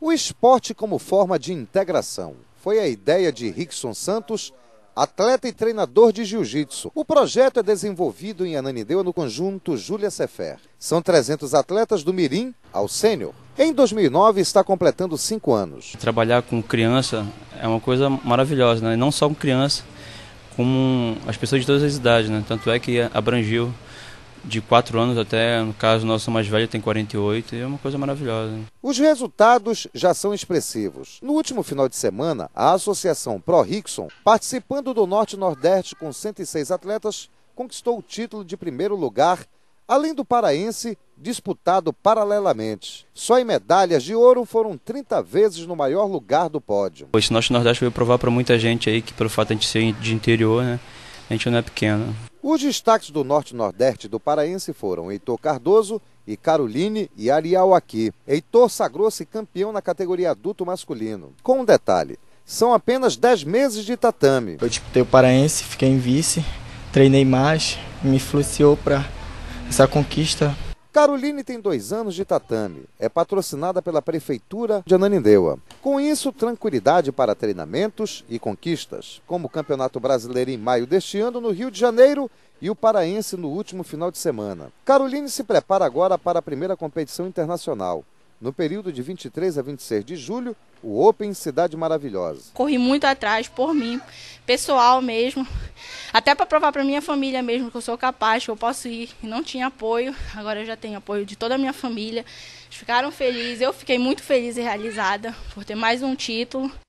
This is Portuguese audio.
O esporte como forma de integração foi a ideia de Rickson Santos, atleta e treinador de jiu-jitsu. O projeto é desenvolvido em Ananindeua no conjunto Júlia Sefer. São 300 atletas do mirim ao sênior. Em 2009 está completando 5 anos. Trabalhar com criança é uma coisa maravilhosa, né? não só com criança, com as pessoas de todas as idades, né? tanto é que abrangiu de 4 anos até, no caso nosso mais velho tem 48, e é uma coisa maravilhosa. Né? Os resultados já são expressivos. No último final de semana, a Associação Pro Rickson, participando do Norte Nordeste com 106 atletas, conquistou o título de primeiro lugar, além do paraense, disputado paralelamente. Só em medalhas de ouro foram 30 vezes no maior lugar do pódio. Esse Norte Nordeste veio provar para muita gente aí que pelo fato de a gente ser de interior, né, a gente não é pequeno. Os destaques do Norte-Nordeste do Paraense foram Heitor Cardoso e Caroline e Ariel Aqui. Heitor sagrou-se campeão na categoria adulto masculino. Com um detalhe, são apenas 10 meses de tatame. Eu disputei o Paraense, fiquei em vice, treinei mais, me influenciou para essa conquista Caroline tem dois anos de tatame, é patrocinada pela Prefeitura de Ananindeua. Com isso, tranquilidade para treinamentos e conquistas, como o Campeonato Brasileiro em maio deste ano no Rio de Janeiro e o Paraense no último final de semana. Caroline se prepara agora para a primeira competição internacional. No período de 23 a 26 de julho, o Open Cidade Maravilhosa. Corri muito atrás por mim, pessoal mesmo, até para provar para minha família mesmo que eu sou capaz, que eu posso ir. Não tinha apoio, agora eu já tenho apoio de toda a minha família. Eles ficaram felizes, eu fiquei muito feliz e realizada por ter mais um título.